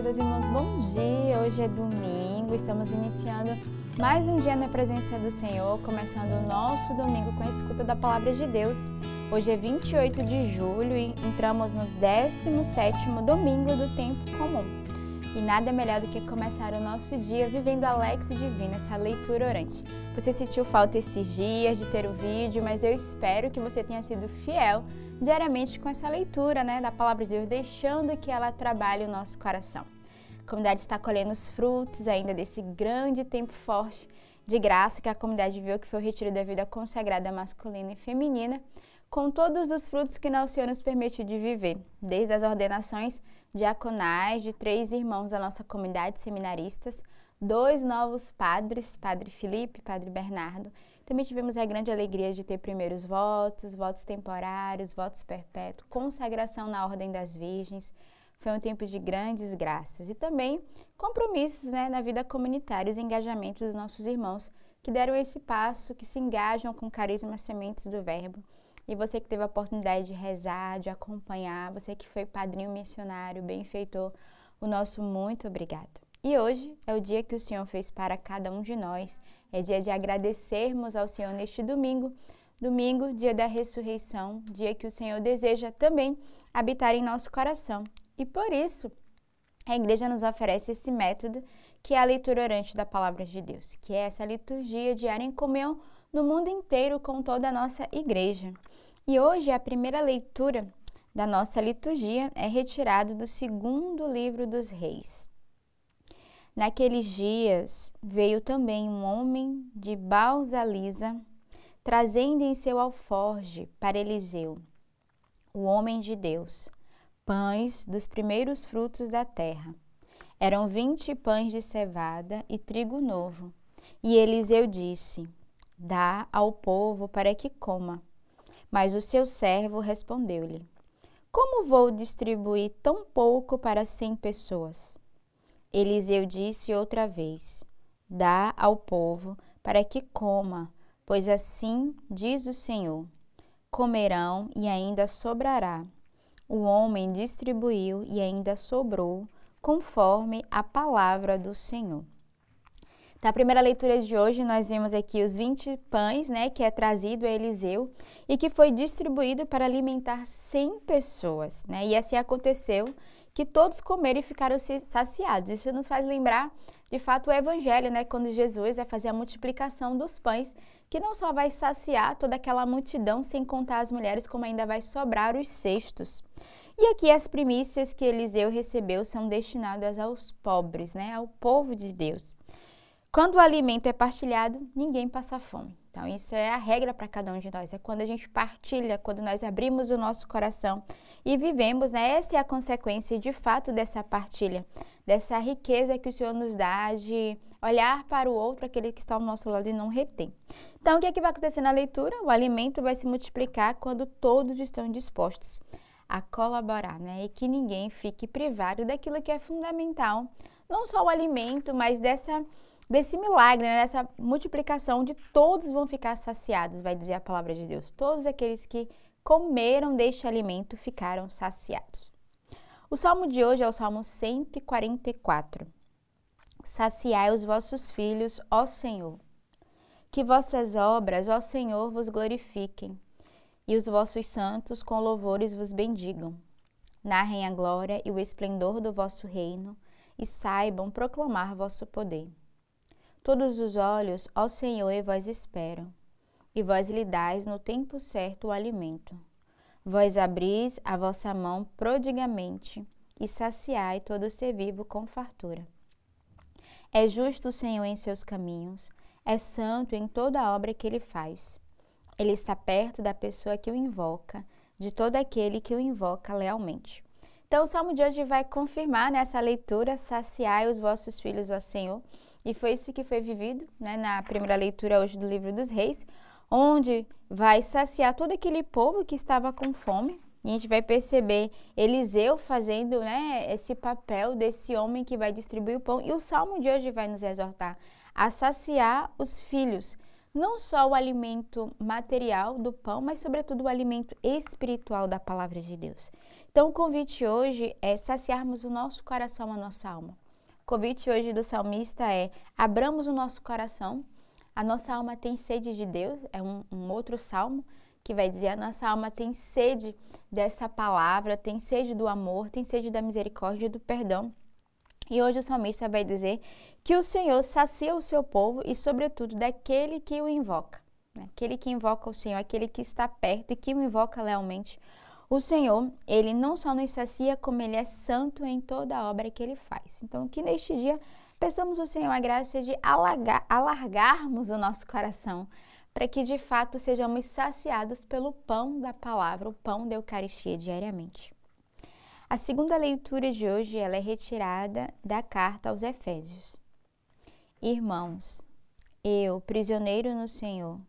queridas irmãs, bom dia! Hoje é domingo, estamos iniciando mais um dia na presença do Senhor, começando o nosso domingo com a escuta da Palavra de Deus. Hoje é 28 de julho e entramos no 17 domingo do tempo comum. E nada melhor do que começar o nosso dia vivendo a Lex Divina, essa leitura orante. Você sentiu falta esses dias de ter o vídeo, mas eu espero que você tenha sido fiel diariamente com essa leitura né, da palavra de Deus, deixando que ela trabalhe o nosso coração. A comunidade está colhendo os frutos ainda desse grande tempo forte de graça que a comunidade viu que foi o retiro da vida consagrada masculina e feminina, com todos os frutos que nosso Senhor nos permitiu de viver, desde as ordenações diaconais de três irmãos da nossa comunidade, seminaristas, dois novos padres, Padre Felipe e Padre Bernardo, também tivemos a grande alegria de ter primeiros votos, votos temporários, votos perpétuos, consagração na Ordem das Virgens. Foi um tempo de grandes graças e também compromissos né, na vida comunitária e engajamento dos nossos irmãos que deram esse passo, que se engajam com carisma sementes do verbo. E você que teve a oportunidade de rezar, de acompanhar, você que foi padrinho missionário, benfeitor, o nosso muito obrigado. E hoje é o dia que o Senhor fez para cada um de nós. É dia de agradecermos ao Senhor neste domingo, domingo, dia da ressurreição, dia que o Senhor deseja também habitar em nosso coração. E por isso, a igreja nos oferece esse método, que é a leitura orante da palavra de Deus, que é essa liturgia diária em comunhão no mundo inteiro com toda a nossa igreja. E hoje a primeira leitura da nossa liturgia é retirada do segundo livro dos reis. Naqueles dias veio também um homem de Balsalisa trazendo em seu alforge para Eliseu, o homem de Deus, pães dos primeiros frutos da terra. Eram vinte pães de cevada e trigo novo. E Eliseu disse: Dá ao povo para que coma. Mas o seu servo respondeu-lhe: Como vou distribuir tão pouco para cem pessoas? Eliseu disse outra vez: Dá ao povo para que coma, pois assim diz o Senhor: comerão e ainda sobrará. O homem distribuiu e ainda sobrou, conforme a palavra do Senhor. Na primeira leitura de hoje, nós vimos aqui os 20 pães, né, que é trazido a Eliseu e que foi distribuído para alimentar 100 pessoas, né? E assim aconteceu que todos comeram e ficaram saciados. Isso nos faz lembrar, de fato, o Evangelho, né? Quando Jesus vai fazer a multiplicação dos pães, que não só vai saciar toda aquela multidão, sem contar as mulheres, como ainda vai sobrar os cestos. E aqui as primícias que Eliseu recebeu são destinadas aos pobres, né? Ao povo de Deus. Quando o alimento é partilhado, ninguém passa fome. Então, isso é a regra para cada um de nós. É quando a gente partilha, quando nós abrimos o nosso coração e vivemos, né? Essa é a consequência de fato dessa partilha, dessa riqueza que o Senhor nos dá de olhar para o outro, aquele que está ao nosso lado e não reter. Então, o que é que vai acontecer na leitura? O alimento vai se multiplicar quando todos estão dispostos a colaborar, né? E que ninguém fique privado daquilo que é fundamental, não só o alimento, mas dessa desse milagre, né? dessa multiplicação de todos vão ficar saciados, vai dizer a palavra de Deus. Todos aqueles que comeram deste alimento ficaram saciados. O salmo de hoje é o salmo 144. Saciai os vossos filhos, ó Senhor. Que vossas obras, ó Senhor, vos glorifiquem, e os vossos santos com louvores vos bendigam. Narrem a glória e o esplendor do vosso reino, e saibam proclamar vosso poder. Todos os olhos ao Senhor e vós esperam, e vós lhe dais no tempo certo o alimento. Vós abris a vossa mão prodigamente, e saciai todo ser vivo com fartura. É justo o Senhor em seus caminhos, é santo em toda a obra que ele faz. Ele está perto da pessoa que o invoca, de todo aquele que o invoca lealmente. Então, o salmo de hoje vai confirmar nessa leitura: saciai os vossos filhos, ó Senhor e foi isso que foi vivido né, na primeira leitura hoje do Livro dos Reis, onde vai saciar todo aquele povo que estava com fome. E a gente vai perceber Eliseu fazendo né, esse papel desse homem que vai distribuir o pão. E o salmo de hoje vai nos exortar a saciar os filhos não só o alimento material do pão, mas sobretudo o alimento espiritual da palavra de Deus. Então o convite hoje é saciarmos o nosso coração, a nossa alma convite hoje do salmista é: abramos o nosso coração. A nossa alma tem sede de Deus. É um, um outro salmo que vai dizer: a nossa alma tem sede dessa palavra, tem sede do amor, tem sede da misericórdia e do perdão. E hoje o salmista vai dizer que o Senhor sacia o seu povo e, sobretudo, daquele que o invoca. Né? Aquele que invoca o Senhor, aquele que está perto e que o invoca lealmente. O Senhor, ele não só nos sacia, como ele é santo em toda a obra que ele faz. Então, que neste dia peçamos ao Senhor a graça de alargarmos o nosso coração, para que de fato sejamos saciados pelo pão da palavra, o pão da Eucaristia diariamente. A segunda leitura de hoje ela é retirada da carta aos Efésios. Irmãos, eu, prisioneiro no Senhor,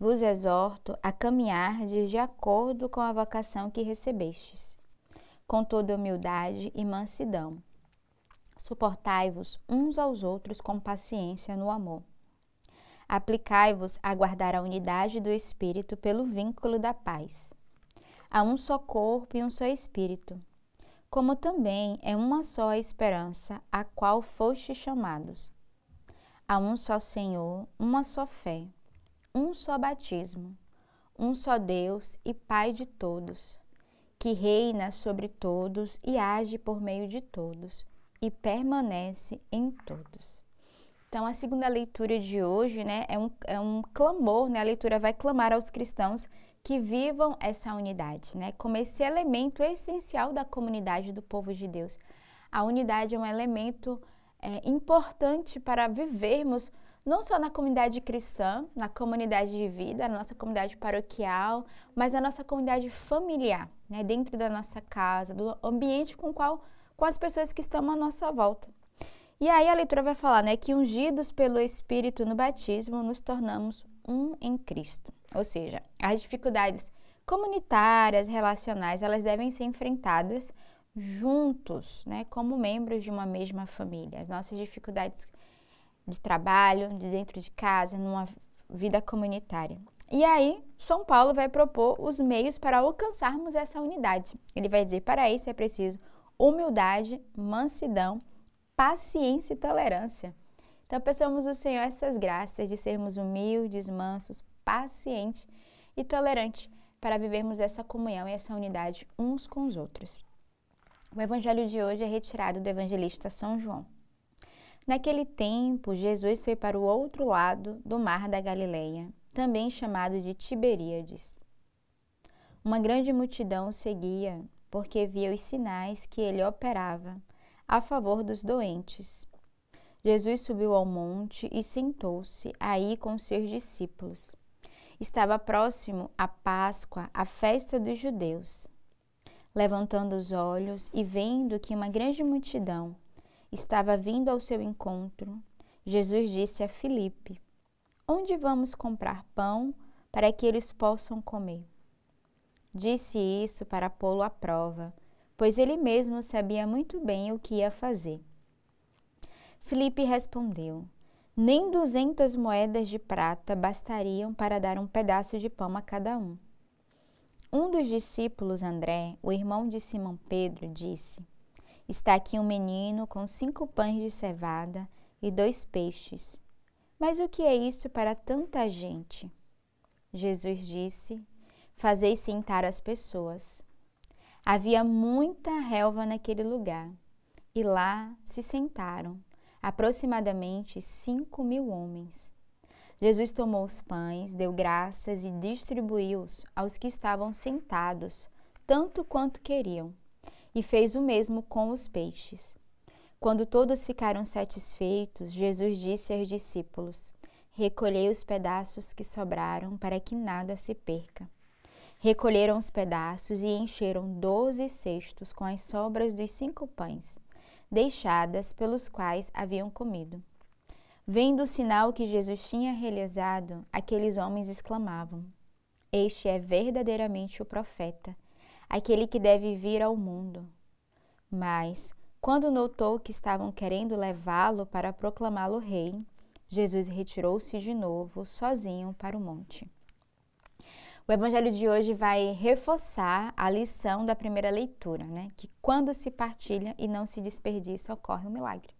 vos exorto a caminhardes de acordo com a vocação que recebestes, com toda humildade e mansidão. Suportai-vos uns aos outros com paciência no amor. Aplicai-vos a guardar a unidade do Espírito pelo vínculo da paz. Há um só corpo e um só Espírito, como também é uma só a esperança a qual foste chamados. Há um só Senhor, uma só fé um só batismo, um só Deus e Pai de todos, que reina sobre todos e age por meio de todos e permanece em todos. Então, a segunda leitura de hoje né, é, um, é um clamor, né? a leitura vai clamar aos cristãos que vivam essa unidade, né? como esse elemento essencial da comunidade do povo de Deus. A unidade é um elemento é, importante para vivermos não só na comunidade cristã, na comunidade de vida, na nossa comunidade paroquial, mas na nossa comunidade familiar, né? dentro da nossa casa, do ambiente com, qual, com as pessoas que estão à nossa volta. E aí a leitura vai falar né, que ungidos pelo Espírito no batismo, nos tornamos um em Cristo. Ou seja, as dificuldades comunitárias, relacionais, elas devem ser enfrentadas juntos, né, como membros de uma mesma família. As nossas dificuldades de trabalho, de dentro de casa, numa vida comunitária. E aí, São Paulo vai propor os meios para alcançarmos essa unidade. Ele vai dizer: para isso é preciso humildade, mansidão, paciência e tolerância. Então, peçamos ao Senhor essas graças de sermos humildes, mansos, pacientes e tolerantes para vivermos essa comunhão e essa unidade uns com os outros. O evangelho de hoje é retirado do evangelista São João. Naquele tempo, Jesus foi para o outro lado do mar da Galileia, também chamado de Tiberíades. Uma grande multidão o seguia, porque via os sinais que ele operava a favor dos doentes. Jesus subiu ao monte e sentou-se aí com seus discípulos. Estava próximo a Páscoa, a festa dos judeus. Levantando os olhos e vendo que uma grande multidão estava vindo ao seu encontro, Jesus disse a Filipe: Onde vamos comprar pão para que eles possam comer? Disse isso para pô-lo à prova, pois ele mesmo sabia muito bem o que ia fazer. Filipe respondeu: Nem duzentas moedas de prata bastariam para dar um pedaço de pão a cada um. Um dos discípulos, André, o irmão de Simão Pedro, disse: Está aqui um menino com cinco pães de cevada e dois peixes. Mas o que é isso para tanta gente? Jesus disse: Fazei sentar as pessoas. Havia muita relva naquele lugar, e lá se sentaram aproximadamente cinco mil homens. Jesus tomou os pães, deu graças e distribuiu-os aos que estavam sentados, tanto quanto queriam e fez o mesmo com os peixes. Quando todos ficaram satisfeitos, Jesus disse aos discípulos: Recolhei os pedaços que sobraram para que nada se perca. Recolheram os pedaços e encheram doze cestos com as sobras dos cinco pães, deixadas pelos quais haviam comido. Vendo o sinal que Jesus tinha realizado, aqueles homens exclamavam: Este é verdadeiramente o profeta aquele que deve vir ao mundo. Mas, quando notou que estavam querendo levá-lo para proclamá-lo rei, Jesus retirou-se de novo, sozinho, para o monte. O evangelho de hoje vai reforçar a lição da primeira leitura, né? Que quando se partilha e não se desperdiça, ocorre o um milagre.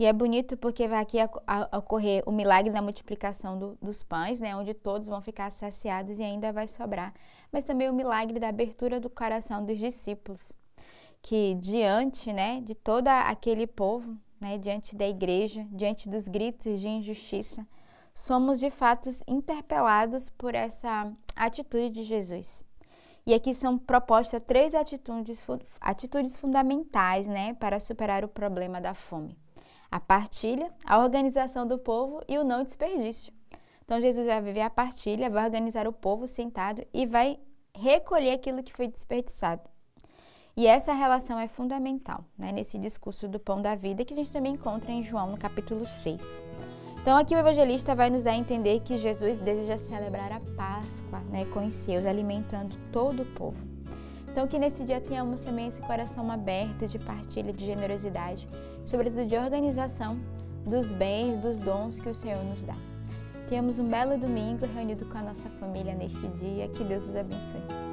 E é bonito porque vai aqui a, a, ocorrer o milagre da multiplicação do, dos pães, né, onde todos vão ficar saciados e ainda vai sobrar. Mas também o milagre da abertura do coração dos discípulos, que diante né, de todo aquele povo, né, diante da igreja, diante dos gritos de injustiça, somos de fato interpelados por essa atitude de Jesus. E aqui são propostas três atitudes, atitudes fundamentais né, para superar o problema da fome a partilha, a organização do povo e o não desperdício. Então Jesus vai viver a partilha, vai organizar o povo sentado e vai recolher aquilo que foi desperdiçado. E essa relação é fundamental né, nesse discurso do pão da vida que a gente também encontra em João no capítulo 6. Então aqui o evangelista vai nos dar a entender que Jesus deseja celebrar a Páscoa né, com os seus, alimentando todo o povo. Então que nesse dia tenhamos também esse coração aberto de partilha, de generosidade, sobretudo de organização dos bens, dos dons que o Senhor nos dá. Tenhamos um belo domingo reunido com a nossa família neste dia. Que Deus os abençoe.